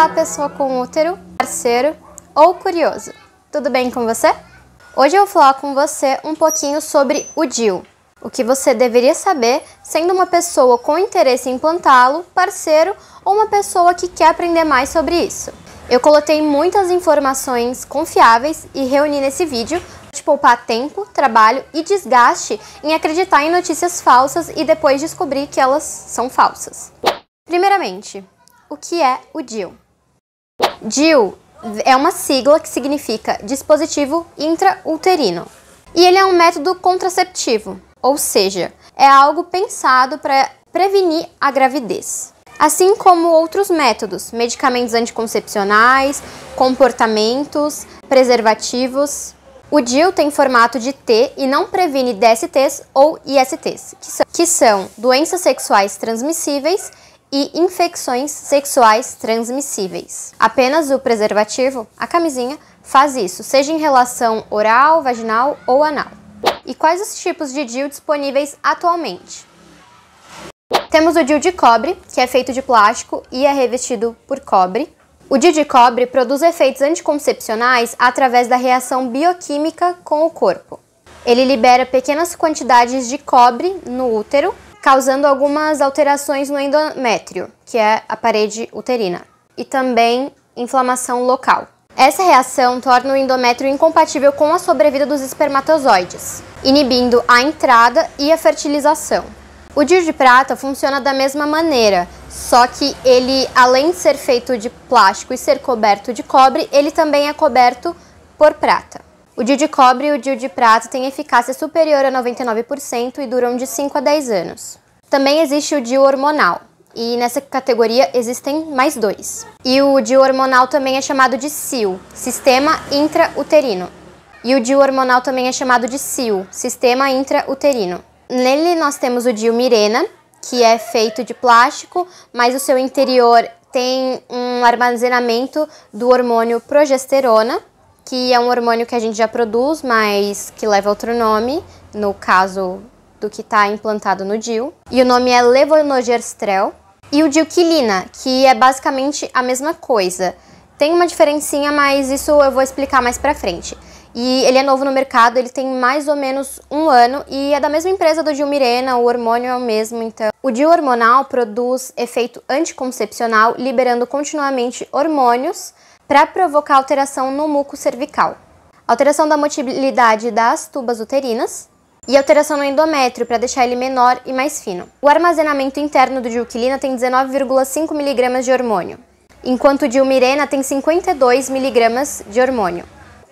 Olá, pessoa com útero, parceiro ou curioso. Tudo bem com você? Hoje eu vou falar com você um pouquinho sobre o DIU, o que você deveria saber sendo uma pessoa com interesse em implantá-lo, parceiro ou uma pessoa que quer aprender mais sobre isso. Eu coloquei muitas informações confiáveis e reuni nesse vídeo para te poupar tempo, trabalho e desgaste em acreditar em notícias falsas e depois descobrir que elas são falsas. Primeiramente, o que é o DIU? DIU é uma sigla que significa dispositivo intrauterino. E ele é um método contraceptivo, ou seja, é algo pensado para prevenir a gravidez. Assim como outros métodos, medicamentos anticoncepcionais, comportamentos, preservativos. O DIL tem formato de T e não previne DSTs ou ISTs, que são, que são doenças sexuais transmissíveis e infecções sexuais transmissíveis. Apenas o preservativo, a camisinha, faz isso, seja em relação oral, vaginal ou anal. E quais os tipos de DIU disponíveis atualmente? Temos o DIU de cobre, que é feito de plástico e é revestido por cobre. O DIU de cobre produz efeitos anticoncepcionais através da reação bioquímica com o corpo. Ele libera pequenas quantidades de cobre no útero causando algumas alterações no endométrio, que é a parede uterina, e também inflamação local. Essa reação torna o endométrio incompatível com a sobrevida dos espermatozoides, inibindo a entrada e a fertilização. O DIU de prata funciona da mesma maneira, só que ele, além de ser feito de plástico e ser coberto de cobre, ele também é coberto por prata. O DIU de cobre e o DIU de prata têm eficácia superior a 99% e duram de 5 a 10 anos. Também existe o DIU hormonal, e nessa categoria existem mais dois. E o DIU hormonal também é chamado de SIL, Sistema Intrauterino. E o DIU hormonal também é chamado de SIL, Sistema Intrauterino. Nele nós temos o DIU Mirena, que é feito de plástico, mas o seu interior tem um armazenamento do hormônio progesterona que é um hormônio que a gente já produz, mas que leva outro nome, no caso do que está implantado no DIL. E o nome é levonorgestrel. E o diuquilina, que é basicamente a mesma coisa. Tem uma diferencinha, mas isso eu vou explicar mais pra frente. E ele é novo no mercado, ele tem mais ou menos um ano e é da mesma empresa do Dilmirena, o hormônio é o mesmo, então. O DIU hormonal produz efeito anticoncepcional, liberando continuamente hormônios para provocar alteração no muco cervical. Alteração da motilidade das tubas uterinas e alteração no endométrio para deixar ele menor e mais fino. O armazenamento interno do diuquilina tem 19,5 mg de hormônio, enquanto o dilmirena tem 52 mg de hormônio.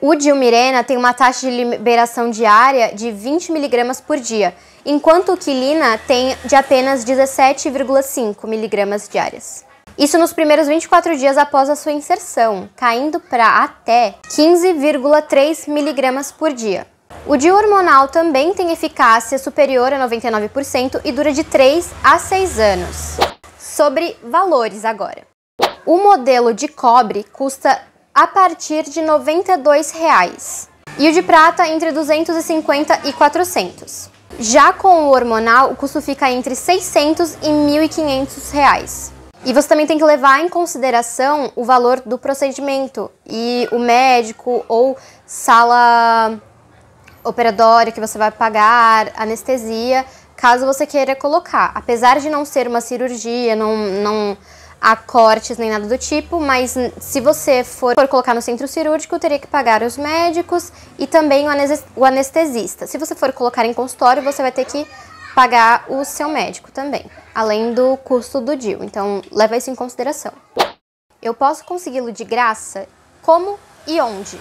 O dilmirena tem uma taxa de liberação diária de 20 mg por dia, enquanto o quilina tem de apenas 17,5 mg diárias. Isso nos primeiros 24 dias após a sua inserção, caindo para até 15,3 miligramas por dia. O hormonal também tem eficácia superior a 99% e dura de 3 a 6 anos. Sobre valores agora. O modelo de cobre custa a partir de R$ 92 reais, e o de prata entre 250 e 400. Já com o hormonal, o custo fica entre 600 e 1.500 reais. E você também tem que levar em consideração o valor do procedimento e o médico ou sala operatória que você vai pagar, anestesia, caso você queira colocar. Apesar de não ser uma cirurgia, não, não há cortes nem nada do tipo, mas se você for, for colocar no centro cirúrgico, teria que pagar os médicos e também o anestesista. Se você for colocar em consultório, você vai ter que pagar o seu médico também, além do custo do DIU. Então, leva isso em consideração. Eu posso consegui-lo de graça? Como e onde?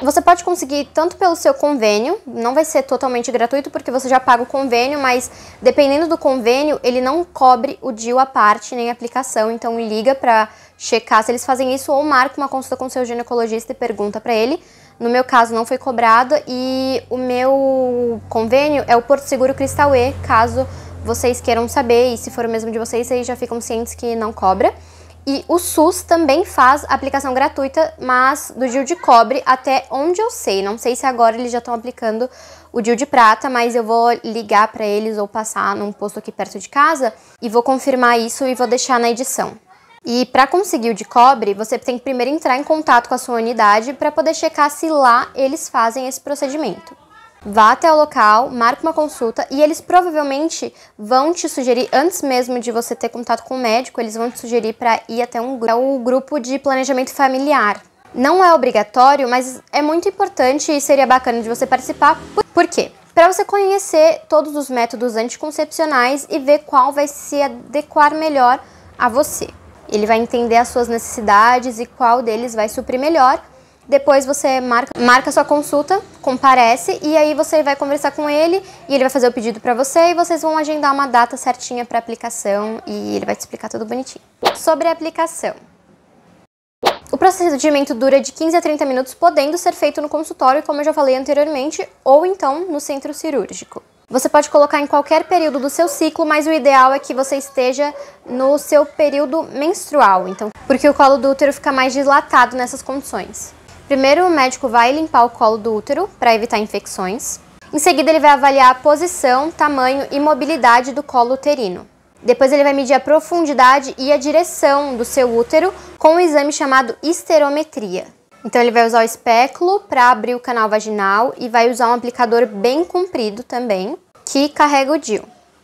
Você pode conseguir tanto pelo seu convênio, não vai ser totalmente gratuito porque você já paga o convênio, mas dependendo do convênio, ele não cobre o DIU à parte nem a aplicação, então liga para checar se eles fazem isso ou marca uma consulta com seu ginecologista e pergunta para ele. No meu caso, não foi cobrado e o meu convênio é o Porto Seguro Cristal E, caso vocês queiram saber e se for o mesmo de vocês, aí já ficam cientes que não cobra. E o SUS também faz aplicação gratuita, mas do DIL de cobre até onde eu sei. Não sei se agora eles já estão aplicando o DIL de prata, mas eu vou ligar para eles ou passar num posto aqui perto de casa e vou confirmar isso e vou deixar na edição. E para conseguir o de cobre, você tem que primeiro entrar em contato com a sua unidade para poder checar se lá eles fazem esse procedimento. Vá até o local, marque uma consulta e eles provavelmente vão te sugerir, antes mesmo de você ter contato com o médico, eles vão te sugerir para ir até um grupo, é o grupo de planejamento familiar. Não é obrigatório, mas é muito importante e seria bacana de você participar. Por quê? Para você conhecer todos os métodos anticoncepcionais e ver qual vai se adequar melhor a você. Ele vai entender as suas necessidades e qual deles vai suprir melhor. Depois você marca, marca sua consulta, comparece e aí você vai conversar com ele e ele vai fazer o pedido para você e vocês vão agendar uma data certinha para aplicação e ele vai te explicar tudo bonitinho. Sobre a aplicação. O procedimento dura de 15 a 30 minutos, podendo ser feito no consultório, como eu já falei anteriormente, ou então no centro cirúrgico. Você pode colocar em qualquer período do seu ciclo, mas o ideal é que você esteja no seu período menstrual, então, porque o colo do útero fica mais dilatado nessas condições. Primeiro, o médico vai limpar o colo do útero para evitar infecções. Em seguida, ele vai avaliar a posição, tamanho e mobilidade do colo uterino. Depois ele vai medir a profundidade e a direção do seu útero com um exame chamado esterometria. Então ele vai usar o espéculo para abrir o canal vaginal e vai usar um aplicador bem comprido também, que carrega o DIU.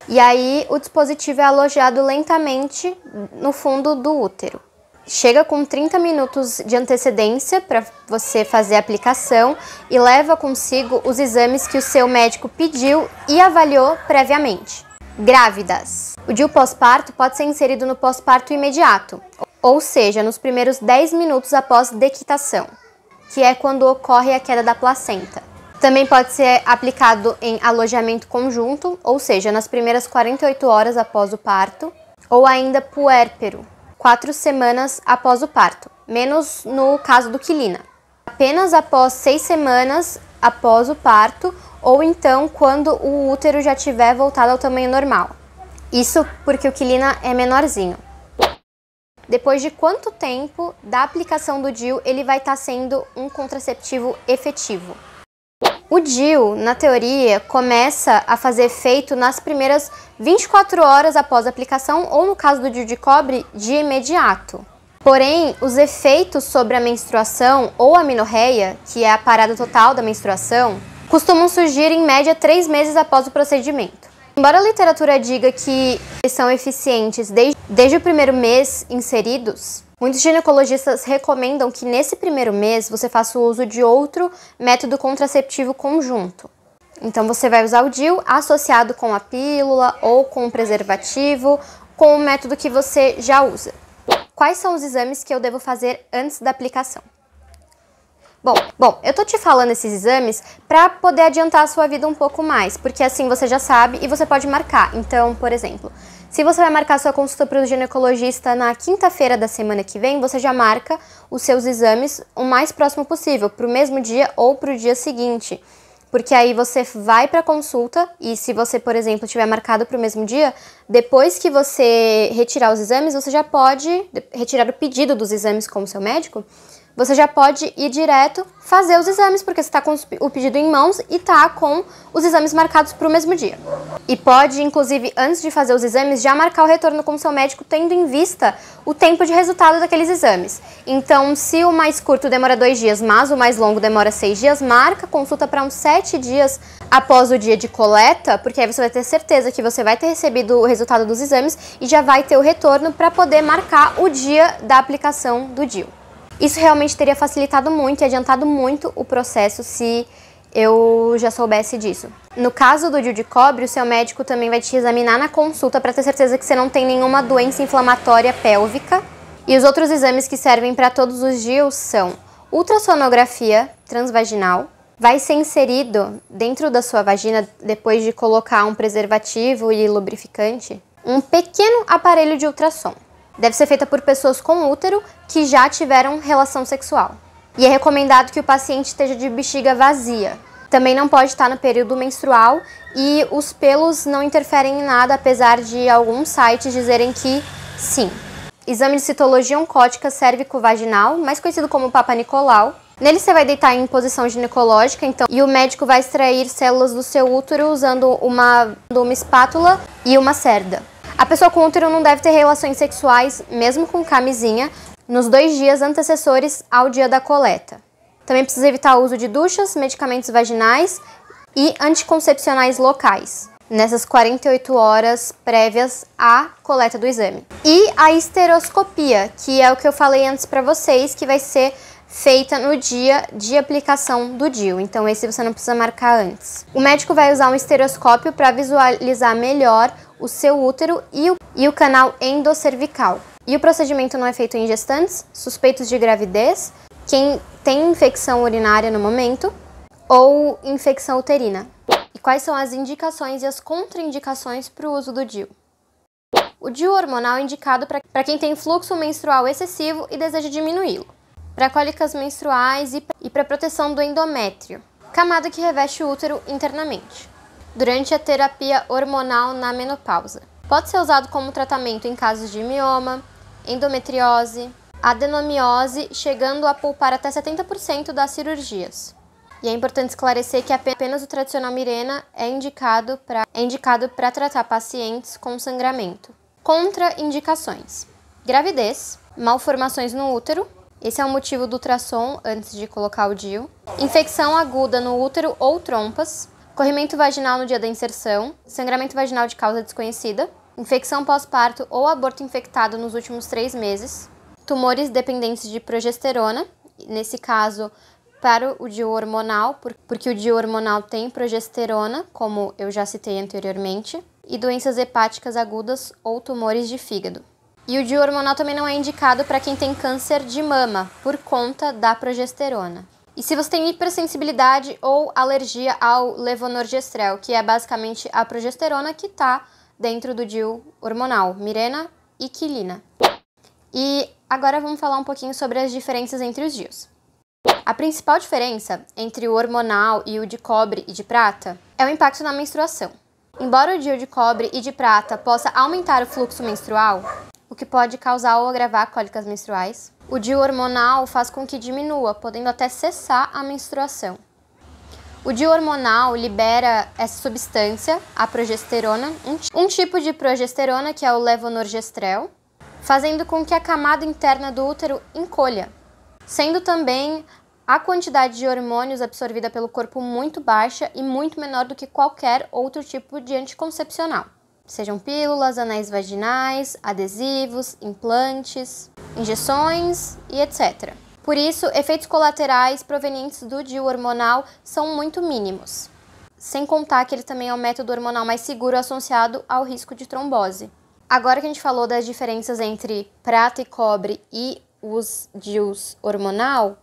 E aí o dispositivo é alojado lentamente no fundo do útero. Chega com 30 minutos de antecedência para você fazer a aplicação e leva consigo os exames que o seu médico pediu e avaliou previamente. Grávidas. O DIU pós-parto pode ser inserido no pós-parto imediato, ou seja, nos primeiros 10 minutos após dequitação, que é quando ocorre a queda da placenta. Também pode ser aplicado em alojamento conjunto, ou seja, nas primeiras 48 horas após o parto, ou ainda puérpero, 4 semanas após o parto, menos no caso do quilina. Apenas após 6 semanas após o parto, ou então quando o útero já tiver voltado ao tamanho normal. Isso porque o quilina é menorzinho depois de quanto tempo da aplicação do DIU ele vai estar tá sendo um contraceptivo efetivo. O DIU, na teoria, começa a fazer efeito nas primeiras 24 horas após a aplicação ou, no caso do DIU de cobre, de imediato. Porém, os efeitos sobre a menstruação ou a minorreia, que é a parada total da menstruação, costumam surgir em média três meses após o procedimento. Embora a literatura diga que são eficientes desde, desde o primeiro mês inseridos, muitos ginecologistas recomendam que nesse primeiro mês você faça o uso de outro método contraceptivo conjunto. Então você vai usar o DIL associado com a pílula ou com o preservativo, com o método que você já usa. Quais são os exames que eu devo fazer antes da aplicação? Bom, bom, eu tô te falando esses exames para poder adiantar a sua vida um pouco mais, porque assim você já sabe e você pode marcar. Então, por exemplo, se você vai marcar sua consulta para o ginecologista na quinta-feira da semana que vem, você já marca os seus exames o mais próximo possível, para o mesmo dia ou para o dia seguinte. Porque aí você vai para a consulta e se você, por exemplo, tiver marcado para o mesmo dia, depois que você retirar os exames, você já pode retirar o pedido dos exames com o seu médico você já pode ir direto fazer os exames, porque você está com o pedido em mãos e está com os exames marcados para o mesmo dia. E pode, inclusive, antes de fazer os exames, já marcar o retorno com seu médico, tendo em vista o tempo de resultado daqueles exames. Então, se o mais curto demora dois dias, mas o mais longo demora seis dias, marca consulta para uns sete dias após o dia de coleta, porque aí você vai ter certeza que você vai ter recebido o resultado dos exames e já vai ter o retorno para poder marcar o dia da aplicação do DIU. Isso realmente teria facilitado muito e adiantado muito o processo se eu já soubesse disso. No caso do Dio de cobre, o seu médico também vai te examinar na consulta para ter certeza que você não tem nenhuma doença inflamatória pélvica. E os outros exames que servem para todos os DIUs são ultrassonografia transvaginal, vai ser inserido dentro da sua vagina depois de colocar um preservativo e lubrificante, um pequeno aparelho de ultrassom. Deve ser feita por pessoas com útero que já tiveram relação sexual. E é recomendado que o paciente esteja de bexiga vazia. Também não pode estar no período menstrual e os pelos não interferem em nada, apesar de alguns sites dizerem que sim. Exame de citologia oncótica cérvico-vaginal, mais conhecido como Papa Nicolau, Nele você vai deitar em posição ginecológica, então, e o médico vai extrair células do seu útero usando uma, uma espátula e uma cerda. A pessoa com útero não deve ter relações sexuais, mesmo com camisinha, nos dois dias antecessores ao dia da coleta. Também precisa evitar o uso de duchas, medicamentos vaginais e anticoncepcionais locais nessas 48 horas prévias à coleta do exame. E a esteroscopia, que é o que eu falei antes para vocês, que vai ser feita no dia de aplicação do DIU. Então esse você não precisa marcar antes. O médico vai usar um estereoscópio para visualizar melhor o seu útero e o, e o canal endocervical. E o procedimento não é feito em gestantes, suspeitos de gravidez, quem tem infecção urinária no momento ou infecção uterina. E quais são as indicações e as contraindicações para o uso do DIU? O DIU hormonal é indicado para quem tem fluxo menstrual excessivo e deseja diminuí-lo, para cólicas menstruais e, e para proteção do endométrio, camada que reveste o útero internamente durante a terapia hormonal na menopausa. Pode ser usado como tratamento em casos de mioma, endometriose, adenomiose, chegando a poupar até 70% das cirurgias. E é importante esclarecer que apenas o tradicional Mirena é indicado para é indicado para tratar pacientes com sangramento. Contraindicações: gravidez, malformações no útero. Esse é o motivo do ultrassom antes de colocar o DIU. Infecção aguda no útero ou trompas, corrimento vaginal no dia da inserção, sangramento vaginal de causa desconhecida, infecção pós-parto ou aborto infectado nos últimos três meses, tumores dependentes de progesterona, nesse caso para o DIU hormonal, porque o DIU hormonal tem progesterona, como eu já citei anteriormente, e doenças hepáticas agudas ou tumores de fígado. E o DIU hormonal também não é indicado para quem tem câncer de mama, por conta da progesterona. E se você tem hipersensibilidade ou alergia ao levonorgestrel, que é basicamente a progesterona que está dentro do DIU hormonal, mirena e quilina. E agora vamos falar um pouquinho sobre as diferenças entre os DIUs. A principal diferença entre o hormonal e o de cobre e de prata é o impacto na menstruação. Embora o DIU de cobre e de prata possa aumentar o fluxo menstrual, que pode causar ou agravar cólicas menstruais. O DIU hormonal faz com que diminua, podendo até cessar a menstruação. O DIU hormonal libera essa substância, a progesterona, um, um tipo de progesterona que é o levonorgestrel, fazendo com que a camada interna do útero encolha, sendo também a quantidade de hormônios absorvida pelo corpo muito baixa e muito menor do que qualquer outro tipo de anticoncepcional sejam pílulas, anéis vaginais, adesivos, implantes, injeções e etc. Por isso, efeitos colaterais provenientes do DIU hormonal são muito mínimos. Sem contar que ele também é o método hormonal mais seguro associado ao risco de trombose. Agora que a gente falou das diferenças entre prata e cobre e os DIUs hormonal,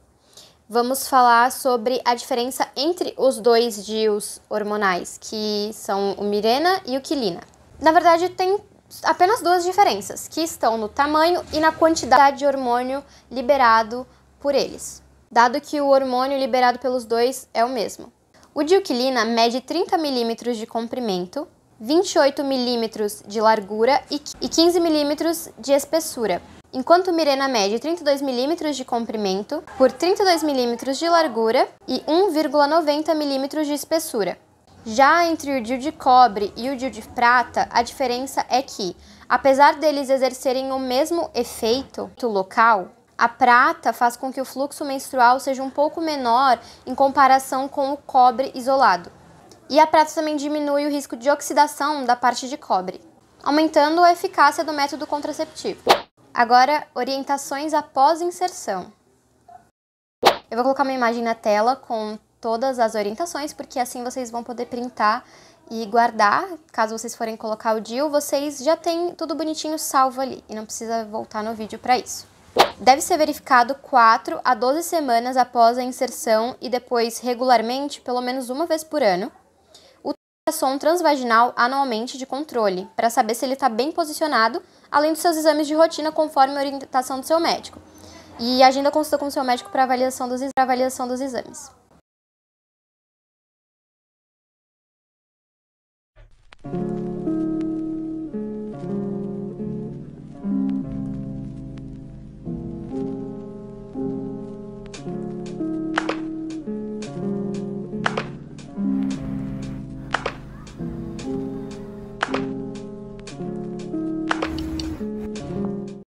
vamos falar sobre a diferença entre os dois DIUs hormonais, que são o Mirena e o Quilina na verdade, tem apenas duas diferenças, que estão no tamanho e na quantidade de hormônio liberado por eles, dado que o hormônio liberado pelos dois é o mesmo. O diuquilina mede 30 milímetros de comprimento, 28 milímetros de largura e 15 milímetros de espessura, enquanto o Mirena mede 32 milímetros de comprimento por 32 milímetros de largura e 1,90 milímetros de espessura. Já entre o DIU de cobre e o DIU de prata, a diferença é que, apesar deles exercerem o mesmo efeito local, a prata faz com que o fluxo menstrual seja um pouco menor em comparação com o cobre isolado. E a prata também diminui o risco de oxidação da parte de cobre, aumentando a eficácia do método contraceptivo. Agora, orientações após inserção. Eu vou colocar uma imagem na tela com todas as orientações, porque assim vocês vão poder printar e guardar. Caso vocês forem colocar o deal, vocês já têm tudo bonitinho salvo ali e não precisa voltar no vídeo para isso. Deve ser verificado 4 a 12 semanas após a inserção e depois regularmente, pelo menos uma vez por ano, o ultrassom transvaginal anualmente de controle, para saber se ele está bem posicionado, além dos seus exames de rotina conforme a orientação do seu médico. E agenda consulta com o seu médico para avaliação, avaliação dos exames.